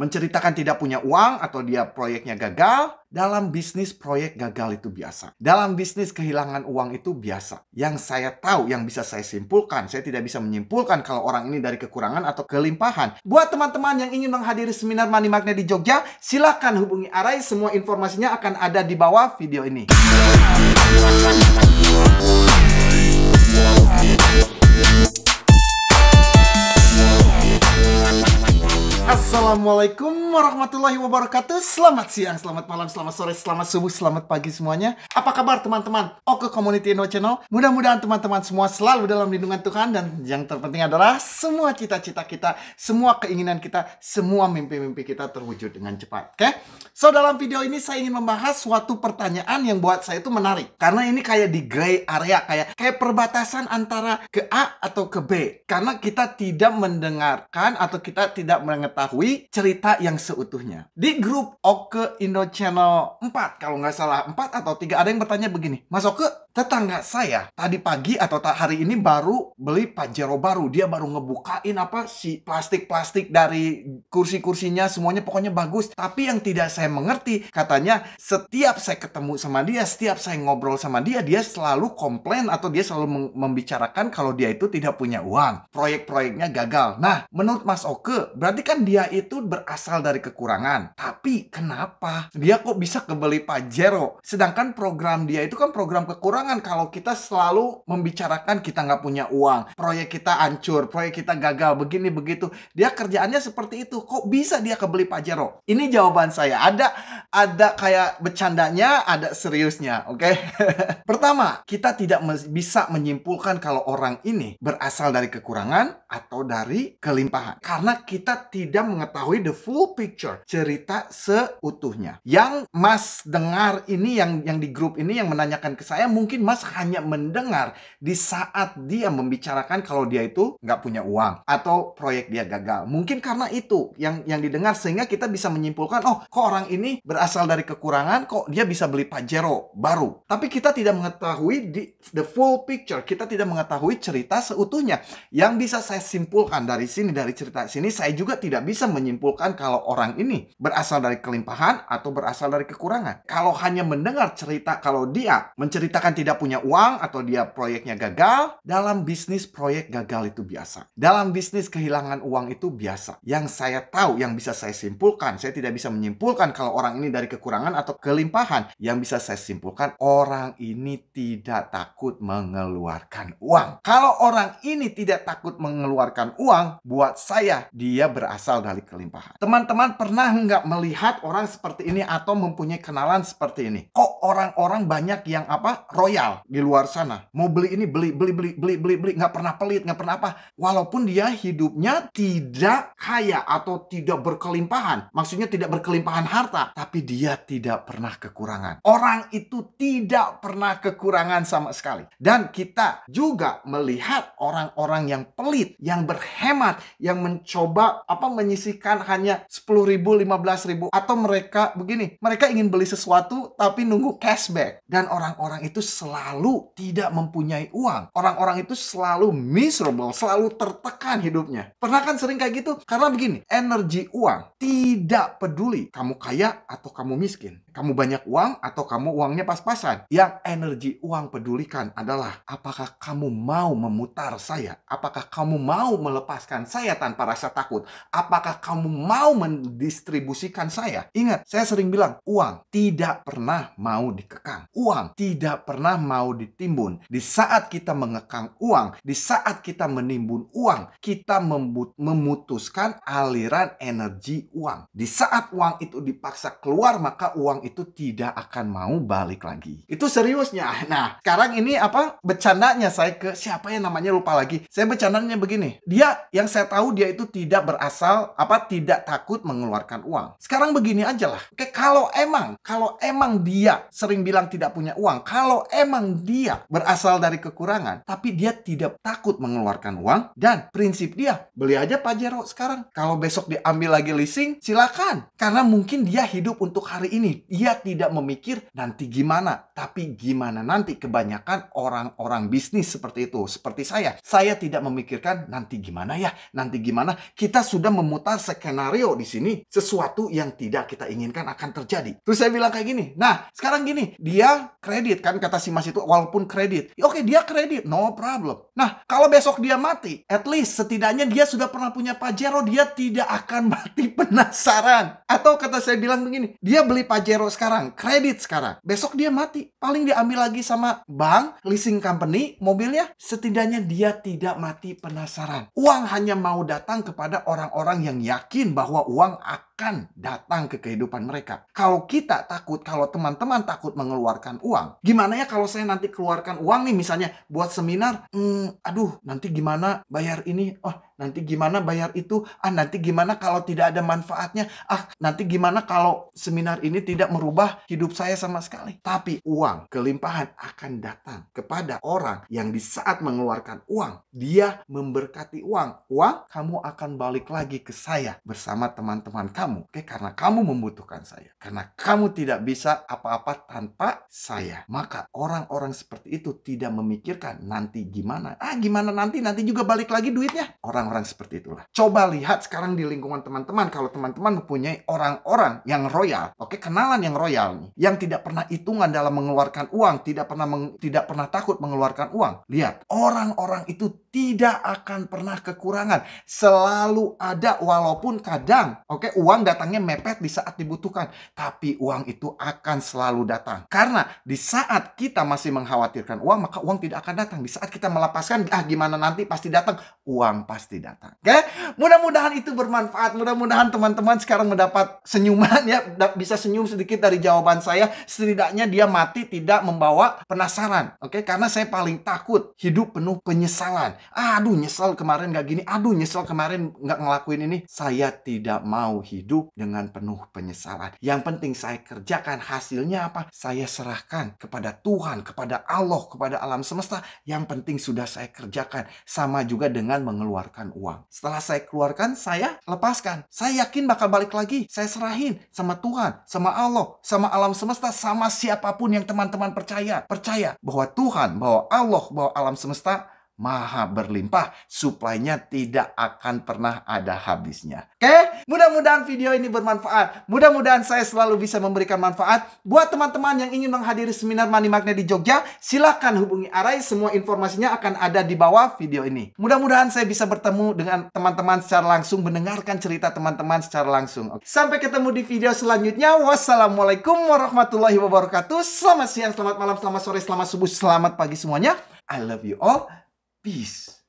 Menceritakan tidak punya uang atau dia proyeknya gagal, dalam bisnis proyek gagal itu biasa. Dalam bisnis kehilangan uang itu biasa. Yang saya tahu, yang bisa saya simpulkan, saya tidak bisa menyimpulkan kalau orang ini dari kekurangan atau kelimpahan. Buat teman-teman yang ingin menghadiri seminar Money Magnet di Jogja, silahkan hubungi Arai. Semua informasinya akan ada di bawah video ini. Assalamualaikum Assalamualaikum warahmatullahi wabarakatuh Selamat siang, selamat malam, selamat sore, selamat subuh, selamat pagi semuanya Apa kabar teman-teman? Oke Community Indo Channel Mudah-mudahan teman-teman semua selalu dalam lindungan Tuhan Dan yang terpenting adalah semua cita-cita kita Semua keinginan kita, semua mimpi-mimpi kita terwujud dengan cepat Oke? Okay? So dalam video ini saya ingin membahas suatu pertanyaan yang buat saya itu menarik Karena ini kayak di grey area Kayak, kayak perbatasan antara ke A atau ke B Karena kita tidak mendengarkan atau kita tidak mengetahui cerita yang seutuhnya. Di grup Oke Indo Channel 4, kalau nggak salah, 4 atau tiga ada yang bertanya begini, Mas Oke, tetangga saya tadi pagi atau hari ini baru beli Pajero baru. Dia baru ngebukain apa si plastik-plastik dari kursi-kursinya semuanya pokoknya bagus. Tapi yang tidak saya mengerti katanya setiap saya ketemu sama dia, setiap saya ngobrol sama dia, dia selalu komplain atau dia selalu membicarakan kalau dia itu tidak punya uang. Proyek-proyeknya gagal. Nah, menurut Mas Oke, berarti kan dia itu berasal dari kekurangan. Tapi kenapa dia kok bisa kebeli Pajero sedangkan program dia itu kan program kekurangan kekurangan kalau kita selalu membicarakan kita nggak punya uang, proyek kita hancur, proyek kita gagal, begini begitu. Dia kerjaannya seperti itu. Kok bisa dia kebeli Pajero? Ini jawaban saya. Ada ada kayak bercandanya, ada seriusnya, oke? Okay? Pertama, kita tidak bisa menyimpulkan kalau orang ini berasal dari kekurangan atau dari kelimpahan. Karena kita tidak mengetahui the full picture, cerita seutuhnya. Yang Mas dengar ini yang yang di grup ini yang menanyakan ke saya mungkin mungkin Mas hanya mendengar di saat dia membicarakan kalau dia itu nggak punya uang atau proyek dia gagal. Mungkin karena itu yang yang didengar sehingga kita bisa menyimpulkan, oh kok orang ini berasal dari kekurangan, kok dia bisa beli Pajero baru. Tapi kita tidak mengetahui di, the full picture, kita tidak mengetahui cerita seutuhnya. Yang bisa saya simpulkan dari sini, dari cerita sini, saya juga tidak bisa menyimpulkan kalau orang ini berasal dari kelimpahan atau berasal dari kekurangan. Kalau hanya mendengar cerita, kalau dia menceritakan tidak punya uang atau dia proyeknya gagal, dalam bisnis proyek gagal itu biasa. Dalam bisnis kehilangan uang itu biasa. Yang saya tahu, yang bisa saya simpulkan, saya tidak bisa menyimpulkan kalau orang ini dari kekurangan atau kelimpahan. Yang bisa saya simpulkan, orang ini tidak takut mengeluarkan uang. Kalau orang ini tidak takut mengeluarkan uang, buat saya, dia berasal dari kelimpahan. Teman-teman pernah nggak melihat orang seperti ini atau mempunyai kenalan seperti ini? Kok orang-orang banyak yang apa? Roy loyal di luar sana. Mau beli ini beli beli beli beli beli beli nggak pernah pelit nggak pernah apa. Walaupun dia hidupnya tidak kaya atau tidak berkelimpahan, maksudnya tidak berkelimpahan harta, tapi dia tidak pernah kekurangan. Orang itu tidak pernah kekurangan sama sekali. Dan kita juga melihat orang-orang yang pelit, yang berhemat, yang mencoba apa menyisihkan hanya 10 ribu, 15 ribu, atau mereka begini, mereka ingin beli sesuatu tapi nunggu cashback. Dan orang-orang itu selalu tidak mempunyai uang. Orang-orang itu selalu miserable, selalu tertekan hidupnya. Pernah kan sering kayak gitu? Karena begini, energi uang tidak peduli kamu kaya atau kamu miskin. Kamu banyak uang atau kamu uangnya pas-pasan. Yang energi uang pedulikan adalah apakah kamu mau memutar saya? Apakah kamu mau melepaskan saya tanpa rasa takut? Apakah kamu mau mendistribusikan saya? Ingat, saya sering bilang, uang tidak pernah mau dikekang. Uang tidak pernah pernah mau ditimbun. Di saat kita mengekang uang, di saat kita menimbun uang, kita memutuskan aliran energi uang. Di saat uang itu dipaksa keluar, maka uang itu tidak akan mau balik lagi. Itu seriusnya. Nah, sekarang ini apa bercandanya saya ke siapa yang namanya lupa lagi. Saya bercandanya begini. Dia yang saya tahu dia itu tidak berasal apa tidak takut mengeluarkan uang. Sekarang begini aja lah. Oke, kalau emang kalau emang dia sering bilang tidak punya uang, kalau emang dia berasal dari kekurangan, tapi dia tidak takut mengeluarkan uang dan prinsip dia beli aja Pajero sekarang. Kalau besok diambil lagi leasing, silakan. Karena mungkin dia hidup untuk hari ini. Dia tidak memikir nanti gimana, tapi gimana nanti kebanyakan orang-orang bisnis seperti itu, seperti saya. Saya tidak memikirkan nanti gimana ya, nanti gimana. Kita sudah memutar skenario di sini sesuatu yang tidak kita inginkan akan terjadi. Terus saya bilang kayak gini. Nah, sekarang gini, dia kredit kan kata si si Mas itu walaupun kredit. Ya, Oke, okay, dia kredit, no problem. Nah, kalau besok dia mati, at least setidaknya dia sudah pernah punya Pajero, dia tidak akan mati penasaran. Atau kata saya bilang begini, dia beli Pajero sekarang, kredit sekarang. Besok dia mati, paling diambil lagi sama bank, leasing company, mobilnya. Setidaknya dia tidak mati penasaran. Uang hanya mau datang kepada orang-orang yang yakin bahwa uang akan akan datang ke kehidupan mereka. Kalau kita takut, kalau teman-teman takut mengeluarkan uang, gimana ya kalau saya nanti keluarkan uang nih misalnya buat seminar, hmm, aduh nanti gimana bayar ini, oh nanti gimana bayar itu, ah nanti gimana kalau tidak ada manfaatnya, ah nanti gimana kalau seminar ini tidak merubah hidup saya sama sekali. Tapi uang, kelimpahan akan datang kepada orang yang di saat mengeluarkan uang, dia memberkati uang. Uang, kamu akan balik lagi ke saya bersama teman-teman kamu. Oke, karena kamu membutuhkan saya. Karena kamu tidak bisa apa-apa tanpa saya. Maka orang-orang seperti itu tidak memikirkan nanti gimana. Ah gimana nanti, nanti juga balik lagi duitnya. Orang orang-orang seperti itulah. Coba lihat sekarang di lingkungan teman-teman kalau teman-teman mempunyai orang-orang yang royal, oke okay? kenalan yang royal nih, yang tidak pernah hitungan dalam mengeluarkan uang, tidak pernah meng, tidak pernah takut mengeluarkan uang. Lihat, orang-orang itu tidak akan pernah kekurangan, selalu ada walaupun kadang oke okay, uang datangnya mepet di saat dibutuhkan, tapi uang itu akan selalu datang. Karena di saat kita masih mengkhawatirkan uang, maka uang tidak akan datang. Di saat kita melepaskan, ah gimana nanti pasti datang, uang pasti datang. Oke? Okay? Mudah-mudahan itu bermanfaat. Mudah-mudahan teman-teman sekarang mendapat senyuman ya, bisa senyum sedikit dari jawaban saya. Setidaknya dia mati tidak membawa penasaran. Oke? Okay? Karena saya paling takut hidup penuh penyesalan. Aduh, nyesel kemarin gak gini. Aduh, nyesel kemarin gak ngelakuin ini. Saya tidak mau hidup dengan penuh penyesalan. Yang penting saya kerjakan hasilnya apa? Saya serahkan kepada Tuhan, kepada Allah, kepada alam semesta. Yang penting sudah saya kerjakan. Sama juga dengan mengeluarkan uang. Setelah saya keluarkan, saya lepaskan. Saya yakin bakal balik lagi. Saya serahin sama Tuhan, sama Allah, sama alam semesta, sama siapapun yang teman-teman percaya. Percaya bahwa Tuhan, bahwa Allah, bahwa alam semesta maha berlimpah, suplainya tidak akan pernah ada habisnya. Oke, okay? mudah-mudahan video ini bermanfaat. Mudah-mudahan saya selalu bisa memberikan manfaat. Buat teman-teman yang ingin menghadiri seminar mani Magnet di Jogja, silahkan hubungi Arai. Semua informasinya akan ada di bawah video ini. Mudah-mudahan saya bisa bertemu dengan teman-teman secara langsung, mendengarkan cerita teman-teman secara langsung. Okay. Sampai ketemu di video selanjutnya. Wassalamualaikum warahmatullahi wabarakatuh. Selamat siang, selamat malam, selamat sore, selamat subuh, selamat pagi semuanya. I love you all. Peace.